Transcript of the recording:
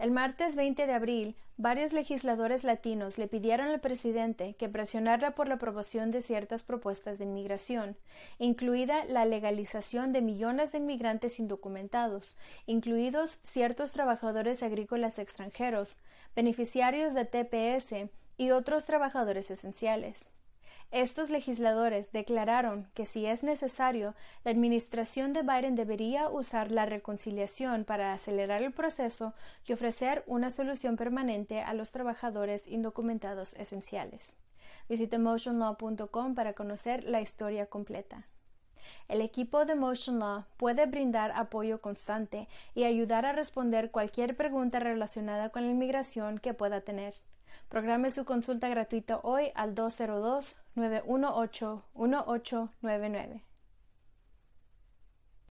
El martes 20 de abril, varios legisladores latinos le pidieron al presidente que presionara por la aprobación de ciertas propuestas de inmigración, incluida la legalización de millones de inmigrantes indocumentados, incluidos ciertos trabajadores agrícolas extranjeros, beneficiarios de TPS y otros trabajadores esenciales. Estos legisladores declararon que si es necesario, la administración de Biden debería usar la reconciliación para acelerar el proceso y ofrecer una solución permanente a los trabajadores indocumentados esenciales. Visite motionlaw.com para conocer la historia completa. El equipo de Motion puede brindar apoyo constante y ayudar a responder cualquier pregunta relacionada con la inmigración que pueda tener. Programe su consulta gratuita hoy al 202-918-1899.